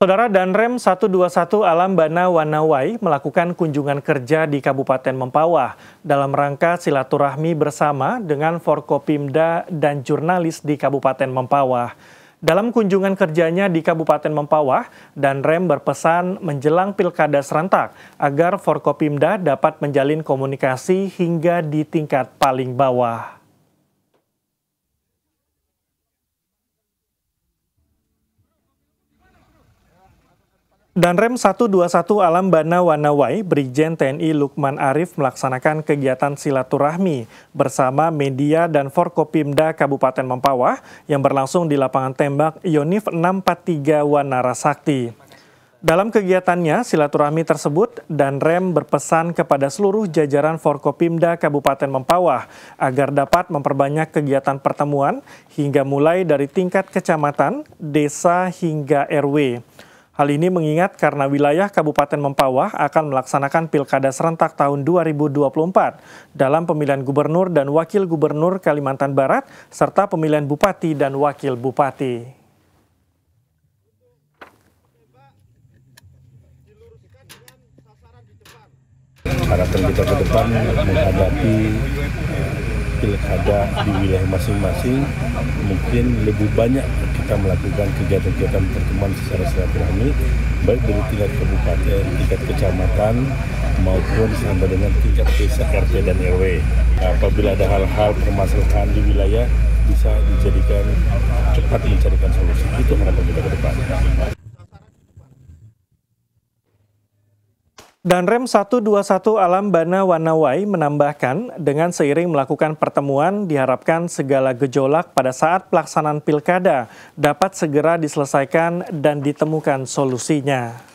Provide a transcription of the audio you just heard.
Saudara dan Rem 121 Alam Bana Wanawai melakukan kunjungan kerja di Kabupaten Mempawah dalam rangka silaturahmi bersama dengan Forkopimda dan jurnalis di Kabupaten Mempawah. Dalam kunjungan kerjanya di Kabupaten Mempawah, dan Rem berpesan menjelang pilkada serentak agar Forkopimda dapat menjalin komunikasi hingga di tingkat paling bawah. Dan Danrem 121 Alam Bana Wanawai, Brigjen TNI Lukman Arif melaksanakan kegiatan silaturahmi bersama media dan Forkopimda Kabupaten Mempawah yang berlangsung di lapangan tembak Yonif 643 Wanara Sakti. Dalam kegiatannya, silaturahmi tersebut, dan Rem berpesan kepada seluruh jajaran Forkopimda Kabupaten Mempawah agar dapat memperbanyak kegiatan pertemuan hingga mulai dari tingkat kecamatan, desa hingga RW. Hal ini mengingat karena wilayah Kabupaten Mempawah akan melaksanakan pilkada serentak tahun 2024 dalam pemilihan gubernur dan wakil gubernur Kalimantan Barat serta pemilihan bupati dan wakil bupati. Harapan kita ke depan menghadapi pilkada di wilayah masing-masing mungkin lebih banyak kita melakukan kegiatan-kegiatan pertemuan secara silaturahmi baik dari tingkat kabupaten, tingkat kecamatan maupun sampai dengan tingkat desa RT dan RW. Apabila ada hal-hal permasalahan di wilayah bisa dijadikan cepat mencarikan solusi. Itu harapan kita ke depan. Dan Danrem 121 Alam Bana Wanawai menambahkan, dengan seiring melakukan pertemuan, diharapkan segala gejolak pada saat pelaksanaan pilkada dapat segera diselesaikan dan ditemukan solusinya.